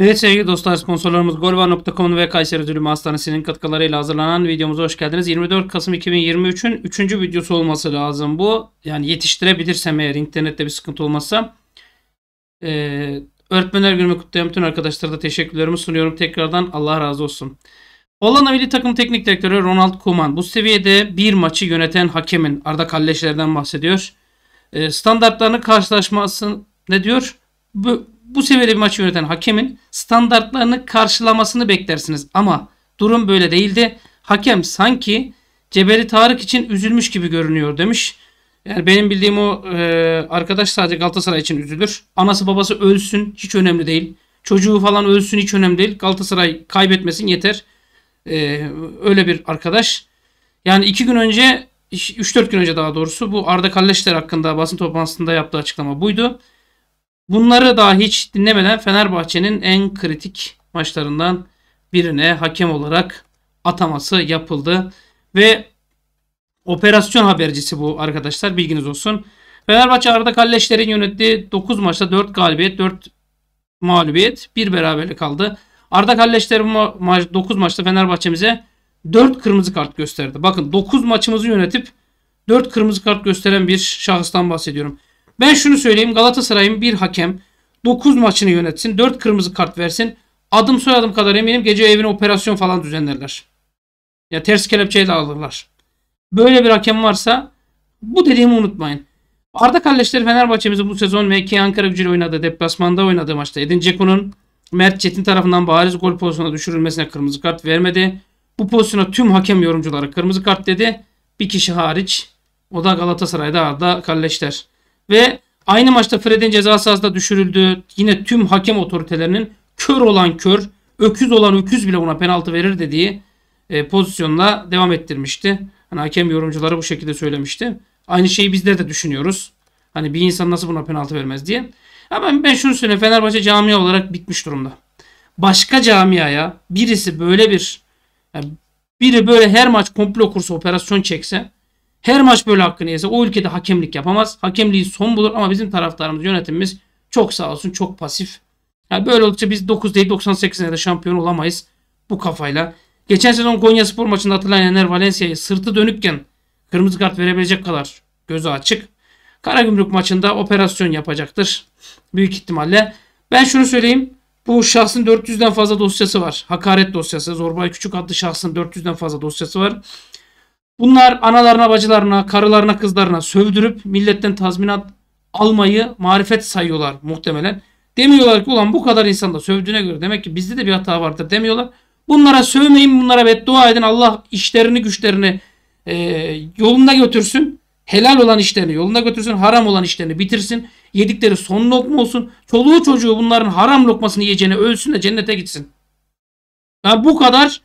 Evet sevgili dostlar sponsorlarımız golva.com ve Kayseri Zulüm Hastanesi'nin katkılarıyla hazırlanan videomuza hoş geldiniz. 24 Kasım 2023'ün 3. videosu olması lazım bu. Yani yetiştirebilirsem eğer internette bir sıkıntı olmazsa. Ee, Öğretmenler Günü kutlayan bütün arkadaşlara da teşekkürlerimi sunuyorum. Tekrardan Allah razı olsun. Hollanda Milli Takım Teknik Direktörü Ronald Koeman bu seviyede bir maçı yöneten hakemin Arda Kalleşler'den bahsediyor. Ee, standartlarını karşılaşması ne diyor? Bu bu seviyede bir maçı yöneten hakemin standartlarını karşılamasını beklersiniz. Ama durum böyle değildi. Hakem sanki Cebeli Tarık için üzülmüş gibi görünüyor demiş. Yani benim bildiğim o e, arkadaş sadece Galatasaray için üzülür. Anası babası ölsün hiç önemli değil. Çocuğu falan ölsün hiç önemli değil. Galatasaray kaybetmesin yeter. E, öyle bir arkadaş. Yani iki gün önce 3-4 gün önce daha doğrusu bu Arda Kalleşler hakkında basın toplantısında yaptığı açıklama buydu. Bunları daha hiç dinlemeden Fenerbahçe'nin en kritik maçlarından birine hakem olarak ataması yapıldı. Ve operasyon habercisi bu arkadaşlar bilginiz olsun. Fenerbahçe Arda Kalleşler'in yönettiği 9 maçta 4 galibiyet, 4 mağlubiyet, 1 beraberlik kaldı. Arda Kalleşler 9 maçta Fenerbahçe'mize 4 kırmızı kart gösterdi. Bakın 9 maçımızı yönetip 4 kırmızı kart gösteren bir şahıstan bahsediyorum. Ben şunu söyleyeyim Galatasaray'ın bir hakem 9 maçını yönetsin 4 kırmızı kart versin. Adım soyadım kadar eminim gece evine operasyon falan düzenlerler. Ya ters kelepçeye de alırlar. Böyle bir hakem varsa bu dediğimi unutmayın. Arda kardeşleri Fenerbahçe'mizin bu sezon MK Ankara gücüyle oynadığı deplasmanda oynadığı maçta Edin Ceko'nun Mert Çetin tarafından bariz gol pozisyonuna düşürülmesine kırmızı kart vermedi. Bu pozisyona tüm hakem yorumcuları kırmızı kart dedi. Bir kişi hariç. O da Galatasaray'da Arda Kalleşler. Ve aynı maçta Fred'in ceza sahasında düşürüldü. Yine tüm hakem otoritelerinin kör olan kör, öküz olan öküz bile buna penaltı verir dediği e, pozisyonla devam ettirmişti. Hani hakem yorumcuları bu şekilde söylemişti. Aynı şeyi bizler de düşünüyoruz. Hani bir insan nasıl buna penaltı vermez diye. Ama ben şunu söyleyeyim. Fenerbahçe camia olarak bitmiş durumda. Başka camiaya birisi böyle bir yani biri böyle her maç komplo kursu operasyon çekse her maç böyle hakkını yese o ülkede hakemlik yapamaz. Hakemliği son bulur ama bizim taraftarımız, yönetimimiz çok sağ olsun çok pasif. Yani böyle olunca biz 9 değil 98 senede şampiyon olamayız bu kafayla. Geçen sezon Konya Spor maçında atılan Yener Valencia'yı sırtı dönükken kırmızı kart verebilecek kadar gözü açık. Karagümrük maçında operasyon yapacaktır. Büyük ihtimalle. Ben şunu söyleyeyim. Bu şahsın 400'den fazla dosyası var. Hakaret dosyası, Zorbay Küçük adlı şahsın 400'den fazla dosyası var. Bunlar analarına, bacılarına, karılarına, kızlarına sövdürüp milletten tazminat almayı marifet sayıyorlar muhtemelen. Demiyorlar ki ulan bu kadar insanda sövdüğüne göre demek ki bizde de bir hata vardır demiyorlar. Bunlara sövmeyin, bunlara beddua edin. Allah işlerini, güçlerini e, yolunda götürsün. Helal olan işlerini yolunda götürsün. Haram olan işlerini bitirsin. Yedikleri son lokma olsun. Çoluğu çocuğu bunların haram lokmasını yiyeceğine ölsün de cennete gitsin. Yani bu kadar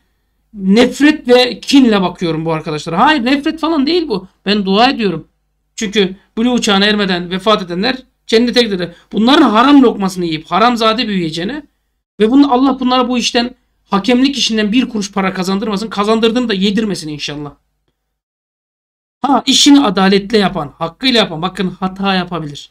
nefret ve kinle bakıyorum bu arkadaşlara. Hayır nefret falan değil bu. Ben dua ediyorum. Çünkü Blue uçağına ermeden vefat edenler cennete gider. Bunların haram lokmasını yiyip haramzade büyüyeceğine ve bunu Allah bunlara bu işten hakemlik işinden bir kuruş para kazandırmasın. Kazandırdığını da yedirmesin inşallah. Ha işini adaletle yapan, hakkıyla yapan bakın hata yapabilir.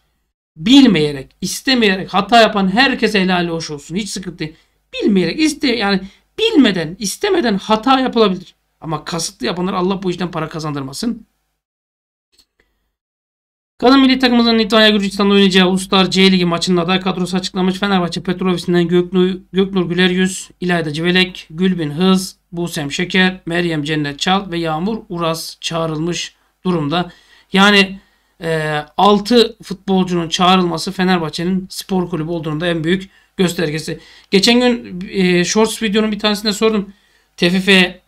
Bilmeyerek, istemeyerek hata yapan herkese helal hoş olsun. Hiç sıkıntı değil. Bilmeyerek iste yani Bilmeden, istemeden hata yapılabilir. Ama kasıtlı yapanlar Allah bu işten para kazandırmasın. Kadın milli takımımızın İtalya Gürcistan'da oynayacağı Uluslar C Ligi maçının aday kadrosu açıklamış Fenerbahçe Petrovisi'nden Göknur, Göknur Yüz İlayda Civelek, Gülbin Hız, Busem Şeker, Meryem Cennet Çal ve Yağmur Uras çağrılmış durumda. Yani e, 6 futbolcunun çağrılması Fenerbahçe'nin spor kulübü olduğunda en büyük göstergesi. Geçen gün e, Shorts videonun bir tanesinde sordum. TFF'ye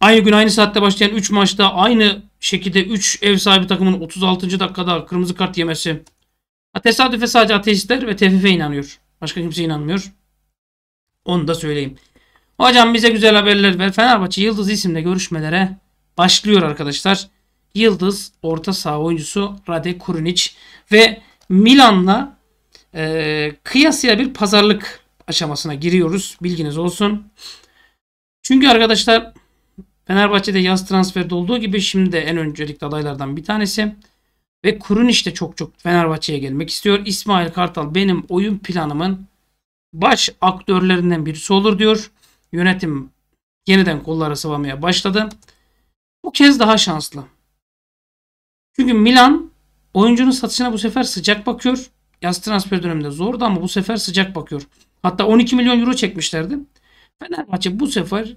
aynı gün aynı saatte başlayan 3 maçta aynı şekilde 3 ev sahibi takımın 36. dakikada kırmızı kart yemesi. Ha, tesadüfe sadece ateistler ve TFF inanıyor. Başka kimse inanmıyor. Onu da söyleyeyim. Hocam bize güzel haberler ver. Fenerbahçe Yıldız isimle görüşmelere başlıyor arkadaşlar. Yıldız orta saha oyuncusu Rade Kurunic ve Milan'la e, kıyasıya bir pazarlık aşamasına giriyoruz. Bilginiz olsun. Çünkü arkadaşlar Fenerbahçe'de yaz transferde olduğu gibi şimdi de en öncelikli adaylardan bir tanesi. Ve Kurun işte çok çok Fenerbahçe'ye gelmek istiyor. İsmail Kartal benim oyun planımın baş aktörlerinden birisi olur diyor. Yönetim yeniden kollara sıvamaya başladı. Bu kez daha şanslı. Çünkü Milan oyuncunun satışına bu sefer sıcak bakıyor. Yaz transfer döneminde zordu ama bu sefer sıcak bakıyor. Hatta 12 milyon euro çekmişlerdi. Fenerbahçe bu sefer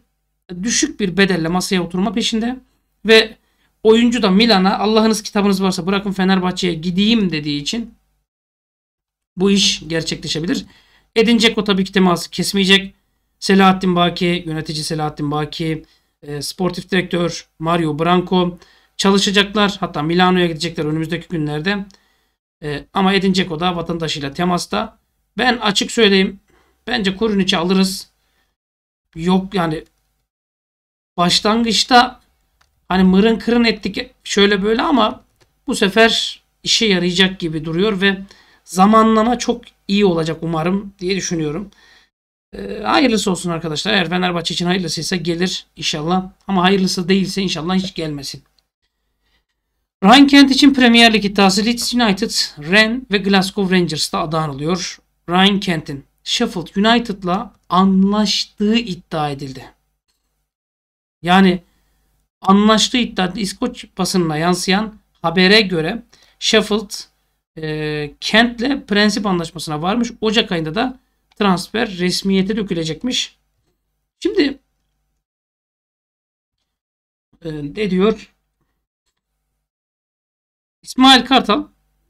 düşük bir bedelle masaya oturma peşinde ve oyuncu da Milan'a Allah'ınız kitabınız varsa bırakın Fenerbahçe'ye gideyim dediği için bu iş gerçekleşebilir. Edin Dzeko tabii ki teması kesmeyecek. Selahattin Baki, yönetici Selahattin Baki, e, sportif direktör Mario Branco çalışacaklar. Hatta Milano'ya gidecekler önümüzdeki günlerde. E, ama Edin Dzeko da vatandaşıyla temasta. Ben açık söyleyeyim. Bence Kurinic'i alırız. Yok yani başlangıçta hani mırın kırın ettik şöyle böyle ama bu sefer işe yarayacak gibi duruyor ve zamanlama çok iyi olacak umarım diye düşünüyorum. E, hayırlısı olsun arkadaşlar. Eğer Fenerbahçe için hayırlısıysa gelir inşallah. Ama hayırlısı değilse inşallah hiç gelmesin. Ryan Kent için Premier Lig iddiası Leeds United, Ren ve Glasgow Rangers'ta adanılıyor. oluyor. Ryan Kent'in Sheffield United'la anlaştığı iddia edildi. Yani anlaştığı iddia İskoç basınına yansıyan habere göre Sheffield e, Kent'le prensip anlaşmasına varmış. Ocak ayında da transfer resmiyete dökülecekmiş. Şimdi e, ne diyor? İsmail Kartal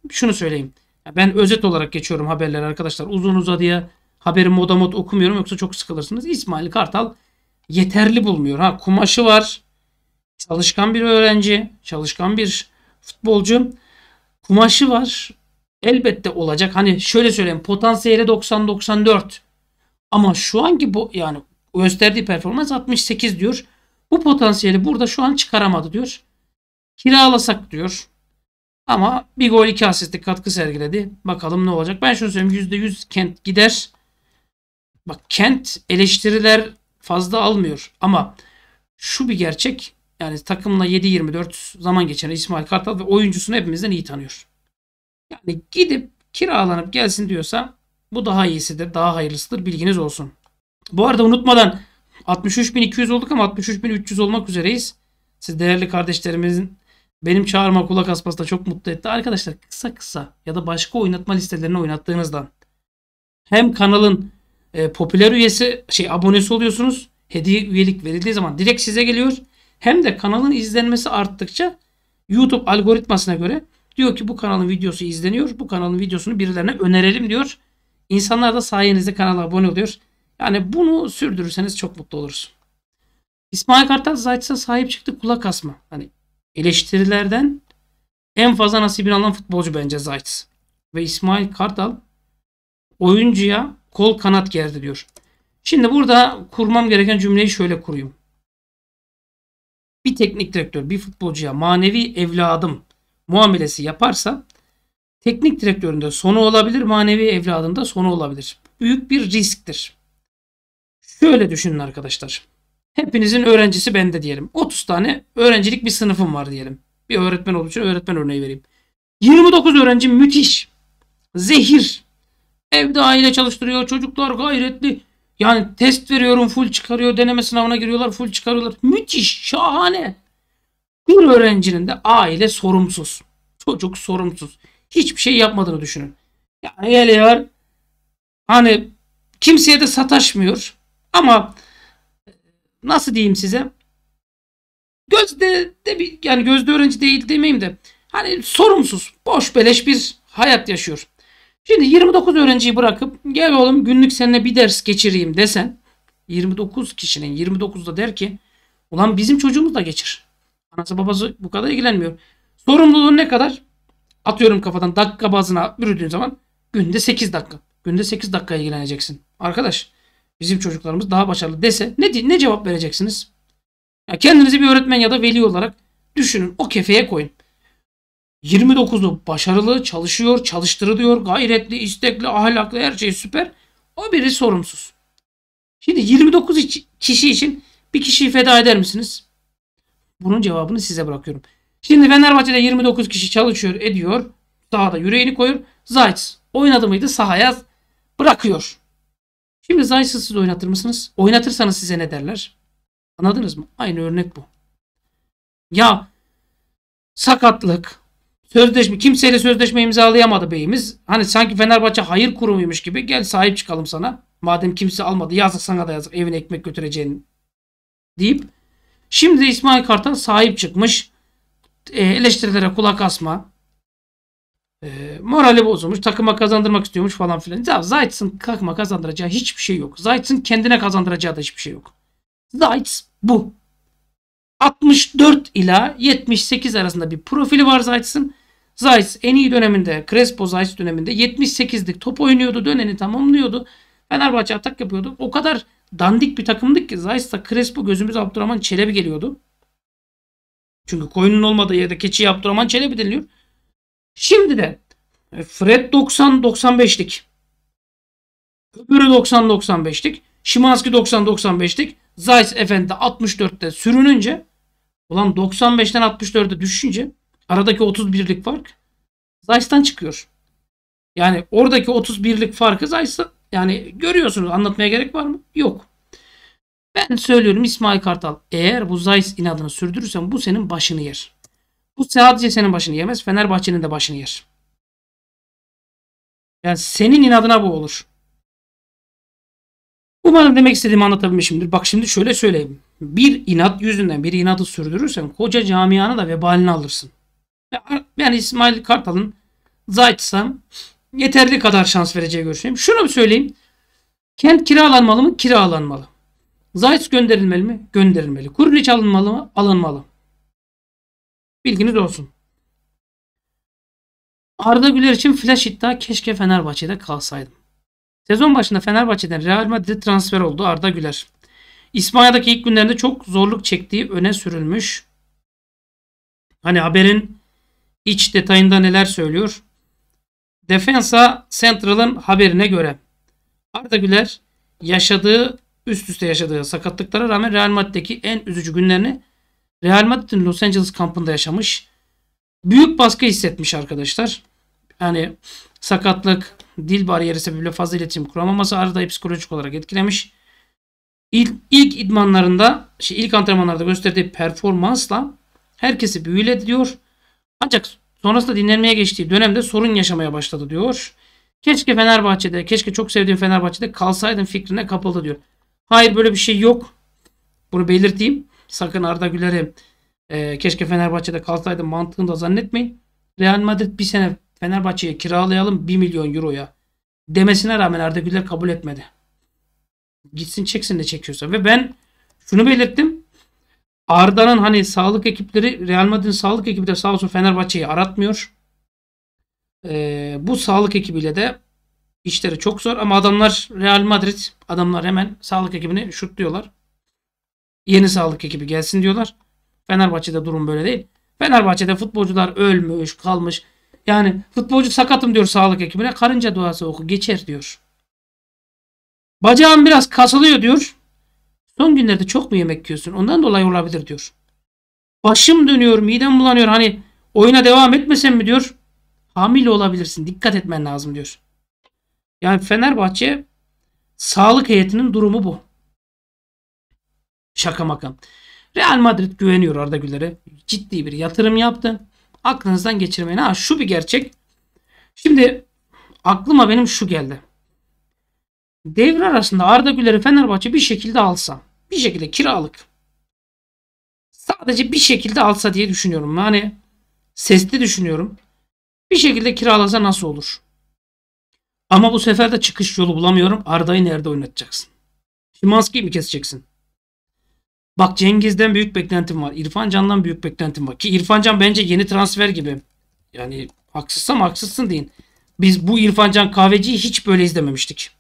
şunu söyleyeyim. Ben özet olarak geçiyorum haberleri arkadaşlar. Uzun uzadıya haberi moda mod okumuyorum yoksa çok sıkılırsınız. İsmail Kartal yeterli bulmuyor. Ha kumaşı var. Çalışkan bir öğrenci, çalışkan bir futbolcu. Kumaşı var. Elbette olacak. Hani şöyle söyleyeyim potansiyeli 90-94. Ama şu anki bu yani gösterdiği performans 68 diyor. Bu potansiyeli burada şu an çıkaramadı diyor. Kiralasak diyor. Ama bir gol iki asistlik katkı sergiledi. Bakalım ne olacak. Ben şunu söyleyeyim. %100 Kent gider. Bak Kent eleştiriler fazla almıyor. Ama şu bir gerçek. Yani takımla 7-24 zaman geçen İsmail Kartal ve oyuncusunu hepimizden iyi tanıyor. Yani gidip kiralanıp gelsin diyorsa bu daha iyisidir, daha hayırlısıdır. Bilginiz olsun. Bu arada unutmadan 63.200 olduk ama 63.300 olmak üzereyiz. Siz değerli kardeşlerimizin benim çağırma kulak asması da çok mutlu etti. Arkadaşlar kısa kısa ya da başka oynatma listelerini oynattığınızdan hem kanalın e, popüler üyesi şey abonesi oluyorsunuz. Hediye üyelik verildiği zaman direkt size geliyor. Hem de kanalın izlenmesi arttıkça YouTube algoritmasına göre diyor ki bu kanalın videosu izleniyor. Bu kanalın videosunu birilerine önerelim diyor. İnsanlar da sayenizde kanala abone oluyor. Yani bunu sürdürürseniz çok mutlu oluruz. İsmail Kartal Zayt'sa sahip çıktı kulak asma. Hani eleştirilerden en fazla nasibini alan futbolcu bence Zayt. Ve İsmail Kartal oyuncuya kol kanat gerdi diyor. Şimdi burada kurmam gereken cümleyi şöyle kurayım. Bir teknik direktör bir futbolcuya manevi evladım muamelesi yaparsa teknik direktöründe sonu olabilir, manevi evladında sonu olabilir. Büyük bir risktir. Şöyle düşünün arkadaşlar. Hepinizin öğrencisi bende diyelim. 30 tane öğrencilik bir sınıfım var diyelim. Bir öğretmen olduğu için öğretmen örneği vereyim. 29 öğrenci müthiş. Zehir. Evde aile çalıştırıyor. Çocuklar gayretli. Yani test veriyorum full çıkarıyor. Deneme sınavına giriyorlar full çıkarıyorlar. Müthiş. Şahane. Bir öğrencinin de aile sorumsuz. Çocuk sorumsuz. Hiçbir şey yapmadığını düşünün. Yani geliyor. Hani kimseye de sataşmıyor. Ama nasıl diyeyim size? Gözde de bir yani gözde öğrenci değil demeyeyim de hani sorumsuz, boş beleş bir hayat yaşıyor. Şimdi 29 öğrenciyi bırakıp gel oğlum günlük seninle bir ders geçireyim desen 29 kişinin 29 da der ki ulan bizim çocuğumuz da geçir. Anası babası bu kadar ilgilenmiyor. Sorumluluğun ne kadar? Atıyorum kafadan dakika bazına bürüdüğün zaman günde 8 dakika. Günde 8 dakika ilgileneceksin. Arkadaş bizim çocuklarımız daha başarılı dese ne ne cevap vereceksiniz? Ya kendinizi bir öğretmen ya da veli olarak düşünün. O kefeye koyun. 29'u başarılı, çalışıyor, çalıştırılıyor, gayretli, istekli, ahlaklı, her şey süper. O biri sorumsuz. Şimdi 29 kişi için bir kişiyi feda eder misiniz? Bunun cevabını size bırakıyorum. Şimdi Fenerbahçe'de 29 kişi çalışıyor, ediyor. Sahada yüreğini koyuyor. Zayt oynadı mıydı sahaya bırakıyor. Şimdi Zeiss'ı siz oynatır mısınız? Oynatırsanız size ne derler? Anladınız mı? Aynı örnek bu. Ya sakatlık, sözleşme, kimseyle sözleşme imzalayamadı beyimiz. Hani sanki Fenerbahçe hayır kurumuymuş gibi gel sahip çıkalım sana. Madem kimse almadı yazık sana da yazık evine ekmek götüreceğin deyip. Şimdi İsmail Kartal sahip çıkmış. E, eleştirilere kulak asma. E, morali bozulmuş. Takıma kazandırmak istiyormuş falan filan. Ya Zayt'sın takıma kazandıracağı hiçbir şey yok. Zayt'sın kendine kazandıracağı da hiçbir şey yok. Zayt bu. 64 ila 78 arasında bir profili var Zayt'sın. Zayt en iyi döneminde Crespo Zayt döneminde 78'lik top oynuyordu. Döneni tamamlıyordu. Fenerbahçe atak yapıyordu. O kadar dandik bir takımdık ki Zayt'sa Crespo gözümüz Abdurrahman Çelebi geliyordu. Çünkü koyunun olmadığı yerde keçi Abdurrahman Çelebi deniliyor. Şimdi de e, Fred 90-95'lik. Öbürü 90-95'lik. Şimanski 90-95'lik. Zeiss Efendi 64'te sürününce ulan 95'ten 64'e düşünce aradaki 31'lik fark Zeiss'tan çıkıyor. Yani oradaki 31'lik farkı Zeiss'tan yani görüyorsunuz anlatmaya gerek var mı? Yok. Ben söylüyorum İsmail Kartal eğer bu Zeiss inadını sürdürürsen bu senin başını yer. Bu sadece senin başını yemez. Fenerbahçe'nin de başını yer. Yani senin inadına bu olur. Umarım demek istediğimi anlatabilmişimdir. Bak şimdi şöyle söyleyeyim. Bir inat yüzünden bir inadı sürdürürsen koca camianı da vebalini alırsın. Yani İsmail Kartal'ın Zaytsam yeterli kadar şans vereceği görüşündeyim. Şunu bir söyleyeyim. Kent kiralanmalı mı? Kiralanmalı. Zayt gönderilmeli mi? Gönderilmeli. Kuriliç alınmalı mı? Alınmalı. Bilginiz olsun. Arda Güler için flash iddia keşke Fenerbahçe'de kalsaydım. Sezon başında Fenerbahçe'den Real Madrid'e transfer oldu Arda Güler. İspanya'daki ilk günlerinde çok zorluk çektiği öne sürülmüş. Hani haberin iç detayında neler söylüyor? Defensa Central'ın haberine göre Arda Güler yaşadığı üst üste yaşadığı sakatlıklara rağmen Real Madrid'deki en üzücü günlerini Real Madrid'in Los Angeles kampında yaşamış. Büyük baskı hissetmiş arkadaşlar. Yani sakatlık, dil bariyeri sebebiyle fazla iletişim kuramaması arada psikolojik olarak etkilemiş. İlk, ilk idmanlarında, şey ilk antrenmanlarda gösterdiği performansla herkesi büyülediyor. Ancak sonrasında dinlenmeye geçtiği dönemde sorun yaşamaya başladı diyor. Keşke Fenerbahçe'de, keşke çok sevdiğim Fenerbahçe'de kalsaydım fikrine kapıldı diyor. Hayır böyle bir şey yok. Bunu belirteyim. Sakın Arda Güler'i e, keşke Fenerbahçe'de kalsaydı mantığını da zannetmeyin. Real Madrid bir sene Fenerbahçe'ye kiralayalım 1 milyon euroya demesine rağmen Arda Güler kabul etmedi. Gitsin çeksin de çekiyorsa. Ve ben şunu belirttim. Arda'nın hani sağlık ekipleri Real Madrid'in sağlık ekibi de sağ olsun Fenerbahçe'yi aratmıyor. Ee, bu sağlık ekibiyle de işleri çok zor ama adamlar Real Madrid adamlar hemen sağlık ekibini şutluyorlar. Yeni sağlık ekibi gelsin diyorlar. Fenerbahçe'de durum böyle değil. Fenerbahçe'de futbolcular ölmüş, kalmış. Yani futbolcu sakatım diyor sağlık ekibine. Karınca duası oku geçer diyor. Bacağım biraz kasılıyor diyor. Son günlerde çok mu yemek yiyorsun? Ondan dolayı olabilir diyor. Başım dönüyor, midem bulanıyor. Hani oyuna devam etmesem mi diyor. Hamile olabilirsin. Dikkat etmen lazım diyor. Yani Fenerbahçe sağlık heyetinin durumu bu. Şaka maka. Real Madrid güveniyor Arda Güler'e. Ciddi bir yatırım yaptı. Aklınızdan geçirmeyin. Ha şu bir gerçek. Şimdi aklıma benim şu geldi. Devre arasında Arda Güler'i Fenerbahçe bir şekilde alsa. Bir şekilde kiralık. Sadece bir şekilde alsa diye düşünüyorum. Yani sesli düşünüyorum. Bir şekilde kiralasa nasıl olur? Ama bu sefer de çıkış yolu bulamıyorum. Arda'yı nerede oynatacaksın? Şimanski'yi mi keseceksin? Bak Cengiz'den büyük beklentim var. İrfan Can'dan büyük beklentim var. Ki İrfan Can bence yeni transfer gibi. Yani haksızsam haksızsın deyin. Biz bu İrfan Can kahveciyi hiç böyle izlememiştik.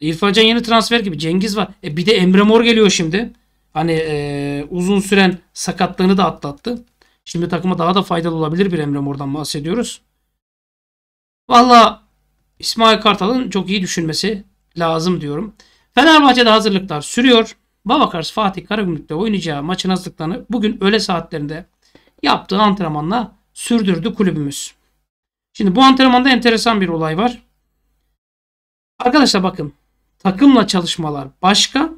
İrfan Can yeni transfer gibi. Cengiz var. E bir de Emre Mor geliyor şimdi. Hani e, uzun süren sakatlığını da atlattı. Şimdi takıma daha da faydalı olabilir bir Emre Mor'dan bahsediyoruz. Valla İsmail Kartal'ın çok iyi düşünmesi lazım diyorum. Fenerbahçe'de hazırlıklar sürüyor. Babakars Fatih Karagümrük'te oynayacağı maçın hazırlıklarını bugün öğle saatlerinde yaptığı antrenmanla sürdürdü kulübümüz. Şimdi bu antrenmanda enteresan bir olay var. Arkadaşlar bakın takımla çalışmalar başka,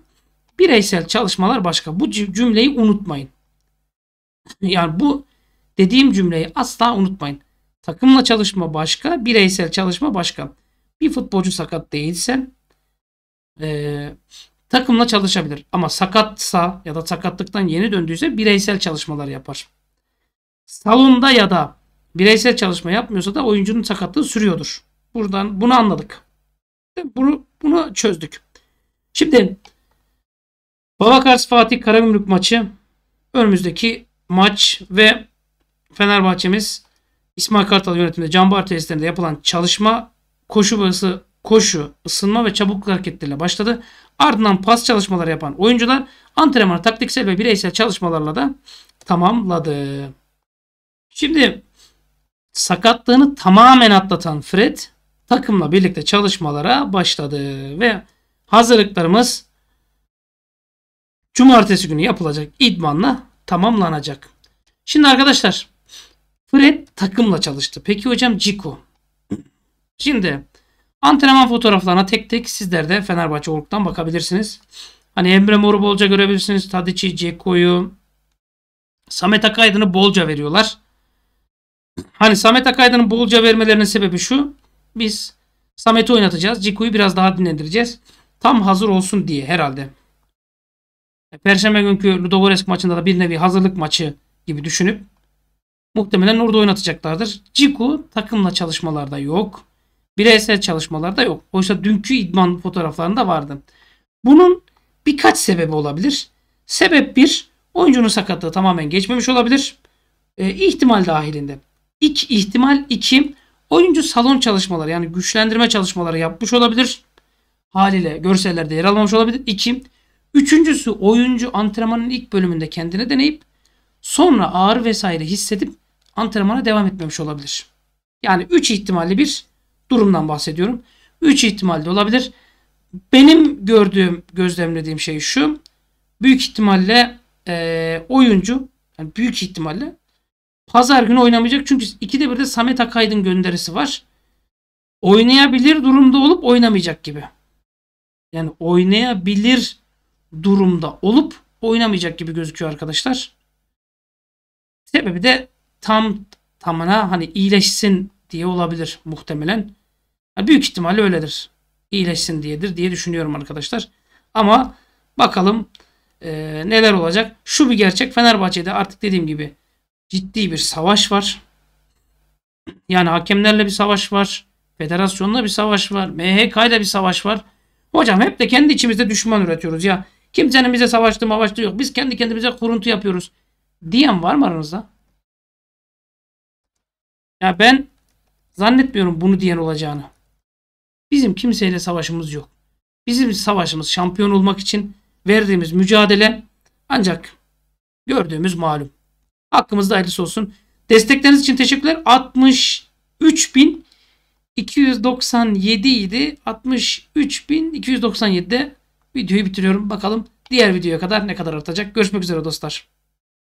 bireysel çalışmalar başka. Bu cümleyi unutmayın. Yani bu dediğim cümleyi asla unutmayın. Takımla çalışma başka, bireysel çalışma başka. Bir futbolcu sakat değilsen, Takımla çalışabilir ama sakatsa ya da sakatlıktan yeni döndüyse bireysel çalışmalar yapar. Salonda ya da bireysel çalışma yapmıyorsa da oyuncunun sakatlığı sürüyordur. Buradan bunu anladık. Bunu, bunu çözdük. Şimdi Babakars Fatih Karagümrük maçı önümüzdeki maç ve Fenerbahçemiz İsmail Kartal yönetiminde Can Bar yapılan çalışma koşu bağısı koşu, ısınma ve çabuk hareketleriyle başladı. Ardından pas çalışmaları yapan oyuncular antrenmanı taktiksel ve bireysel çalışmalarla da tamamladı. Şimdi sakatlığını tamamen atlatan Fred takımla birlikte çalışmalara başladı ve hazırlıklarımız cumartesi günü yapılacak idmanla tamamlanacak. Şimdi arkadaşlar Fred takımla çalıştı. Peki hocam Ciko. Şimdi Antrenman fotoğraflarına tek tek sizler de Fenerbahçe Ork'tan bakabilirsiniz. Hani Emre Mor'u bolca görebilirsiniz. Tadiç'i, Ceko'yu, Samet Akaydın'ı bolca veriyorlar. Hani Samet Akaydın'ın bolca vermelerinin sebebi şu. Biz Samet'i oynatacağız. Ceko'yu biraz daha dinlendireceğiz. Tam hazır olsun diye herhalde. E, Perşembe günkü Ludogorets maçında da bir nevi hazırlık maçı gibi düşünüp muhtemelen orada oynatacaklardır. Ciku takımla çalışmalarda yok bireysel çalışmalarda yok. Oysa dünkü idman fotoğraflarında vardı. Bunun birkaç sebebi olabilir. Sebep bir, oyuncunun sakatlığı tamamen geçmemiş olabilir. E, ihtimal dahilinde. İlk ihtimal iki, oyuncu salon çalışmaları yani güçlendirme çalışmaları yapmış olabilir. Haliyle görsellerde yer almamış olabilir. İki, üçüncüsü oyuncu antrenmanın ilk bölümünde kendini deneyip sonra ağrı vesaire hissedip antrenmana devam etmemiş olabilir. Yani 3 ihtimalli bir durumdan bahsediyorum. 3 ihtimalde olabilir. Benim gördüğüm, gözlemlediğim şey şu. Büyük ihtimalle e, oyuncu, yani büyük ihtimalle pazar günü oynamayacak. Çünkü ikide bir de Samet Akaydın gönderisi var. Oynayabilir durumda olup oynamayacak gibi. Yani oynayabilir durumda olup oynamayacak gibi gözüküyor arkadaşlar. Sebebi de tam tamına hani iyileşsin diye olabilir muhtemelen. Yani büyük ihtimalle öyledir. İyileşsin diyedir diye düşünüyorum arkadaşlar. Ama bakalım e, neler olacak. Şu bir gerçek Fenerbahçe'de artık dediğim gibi ciddi bir savaş var. Yani hakemlerle bir savaş var. Federasyonla bir savaş var. MHK ile bir savaş var. Hocam hep de kendi içimizde düşman üretiyoruz ya. Kimsenin bize savaştığı mavaştığı yok. Biz kendi kendimize kuruntu yapıyoruz. Diyen var mı aranızda? Ya ben zannetmiyorum bunu diyen olacağını. Bizim kimseyle savaşımız yok. Bizim savaşımız şampiyon olmak için verdiğimiz mücadele ancak gördüğümüz malum. Hakkımızda hayırlısı olsun. Destekleriniz için teşekkürler. 63.297 idi. 63.297'de videoyu bitiriyorum. Bakalım diğer videoya kadar ne kadar artacak. Görüşmek üzere dostlar.